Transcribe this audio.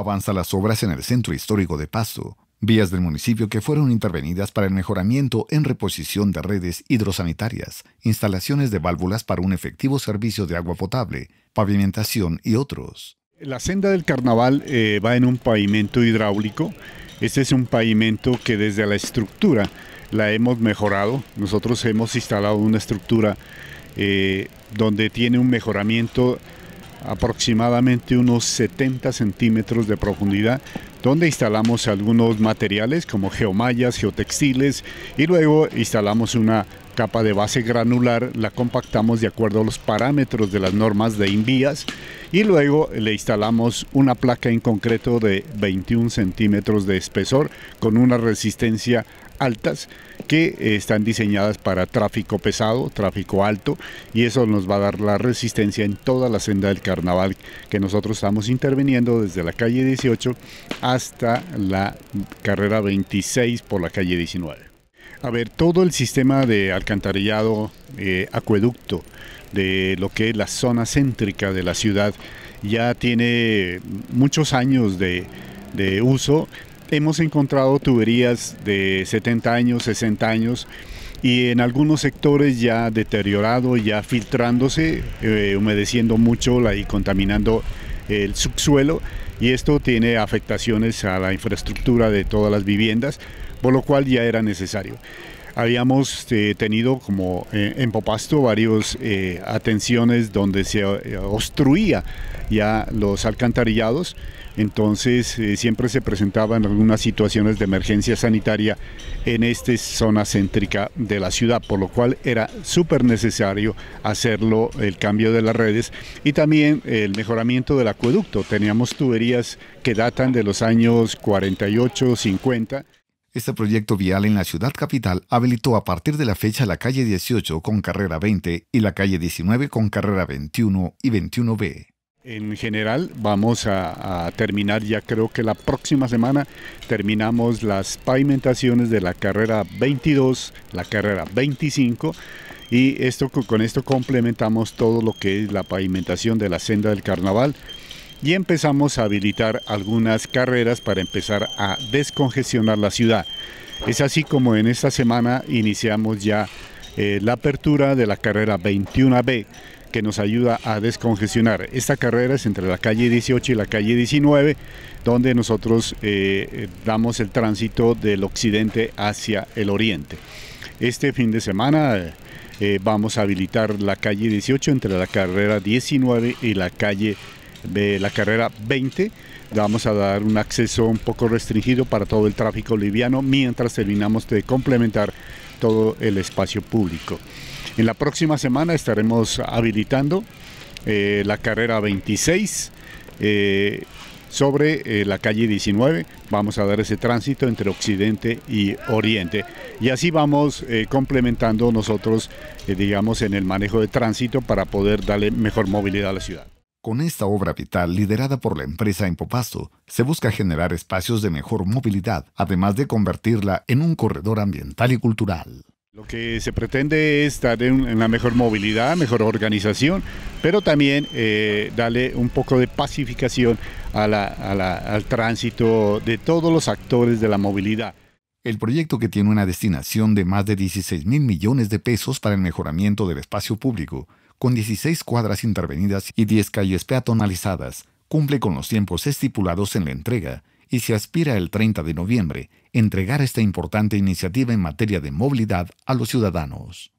avanza las obras en el centro histórico de Paso, vías del municipio que fueron intervenidas para el mejoramiento en reposición de redes hidrosanitarias, instalaciones de válvulas para un efectivo servicio de agua potable, pavimentación y otros. La senda del carnaval eh, va en un pavimento hidráulico. Este es un pavimento que desde la estructura la hemos mejorado. Nosotros hemos instalado una estructura eh, donde tiene un mejoramiento aproximadamente unos 70 centímetros de profundidad, donde instalamos algunos materiales como geomallas, geotextiles y luego instalamos una capa de base granular, la compactamos de acuerdo a los parámetros de las normas de invías y luego le instalamos una placa en concreto de 21 centímetros de espesor con una resistencia altas que eh, están diseñadas para tráfico pesado, tráfico alto y eso nos va a dar la resistencia en toda la senda del carnaval que nosotros estamos interviniendo desde la calle 18 hasta la carrera 26 por la calle 19. A ver, todo el sistema de alcantarillado, eh, acueducto, de lo que es la zona céntrica de la ciudad, ya tiene muchos años de, uso. Hemos encontrado tuberías de 70 años, 60 años, y en algunos sectores ya deteriorado, ya filtrándose, eh, humedeciendo mucho la, y contaminando el subsuelo y esto tiene afectaciones a la infraestructura de todas las viviendas por lo cual ya era necesario. Habíamos eh, tenido como en eh, Popasto varios eh, atenciones donde se obstruía ya los alcantarillados, entonces siempre se presentaban algunas situaciones de emergencia sanitaria en esta zona céntrica de la ciudad, por lo cual era súper necesario hacerlo el cambio de las redes y también el mejoramiento del acueducto. Teníamos tuberías que datan de los años 48, 50. Este proyecto vial en la ciudad capital habilitó a partir de la fecha la calle 18 con carrera 20 y la calle 19 con carrera 21 y 21B. En general vamos a, terminar ya creo que la próxima semana terminamos las pavimentaciones de la carrera 22, la carrera 25 y esto, con esto complementamos todo lo que es la pavimentación de la senda del carnaval y empezamos a habilitar algunas carreras para empezar a descongestionar la ciudad. Es así como en esta semana iniciamos ya eh, la apertura de la carrera 21B que nos ayuda a descongestionar. Esta carrera es entre la calle 18 y la calle 19, donde nosotros eh, eh, damos el tránsito del occidente hacia el oriente. Este fin de semana vamos a habilitar la calle 18 entre la carrera 19 y la calle de la carrera 20. Vamos a dar un acceso un poco restringido para todo el tráfico liviano mientras terminamos de complementar todo el espacio público. En la próxima semana estaremos habilitando eh, la carrera 26 eh, sobre eh, la calle 19. Vamos a dar ese tránsito entre occidente y oriente. Y así vamos complementando nosotros, digamos, en el manejo de tránsito para poder darle mejor movilidad a la ciudad. Con esta obra vital liderada por la empresa Impopasto, se busca generar espacios de mejor movilidad, además de convertirla en un corredor ambiental y cultural. Lo que se pretende es dar en la mejor movilidad, mejor organización, pero también eh, darle un poco de pacificación al tránsito de todos los actores de la movilidad. El proyecto que tiene una destinación de más de 16 mil millones de pesos para el mejoramiento del espacio público con 16 cuadras intervenidas y 10 calles peatonalizadas, cumple con los tiempos estipulados en la entrega y se aspira el 30 de noviembre entregar esta importante iniciativa en materia de movilidad a los ciudadanos.